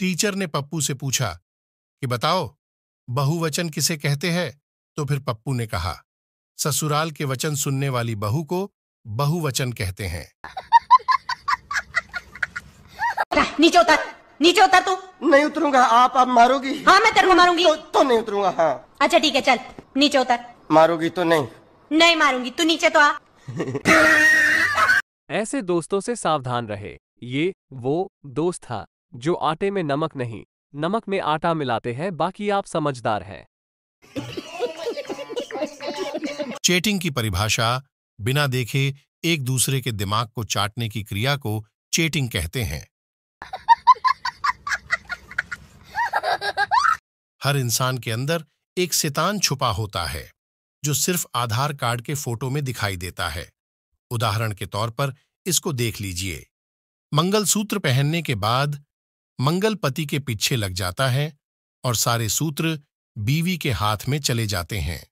teacher ने पप्पू से पूछा कि बताओ बहुवचन किसे कहते हैं तो फिर पप्पू ने कहा ससुराल के वचन सुनने वाली बहू को बहुवचन कहते हैं नीचे उतर नीचे उतर तू नहीं उतरूंगा आप आप मारोगी हाँ मैं तेरे को मारूंगी तो, तो नहीं उतरूंगा हाँ अच्छा ठीक है चल नीचे उतर मारूंगी तो नहीं नहीं मारूंगी तू नीचे तो आ ऐसे दोस्तों से सावधान रहे ये वो दोस्त था जो आटे में नमक नहीं नमक में आटा मिलाते हैं बाकी आप समझदार हैं चेटिंग की परिभाषा बिना देखे एक दूसरे के दिमाग को चाटने की क्रिया को चेटिंग कहते हैं हर इंसान के अंदर एक सितान छुपा होता है जो सिर्फ आधार कार्ड के फोटो में दिखाई देता है उदाहरण के तौर पर इसको देख लीजिए मंगलसूत्र पहनने के बाद मंगल पति के पीछे लग जाता है और सारे सूत्र बीवी के हाथ में चले जाते हैं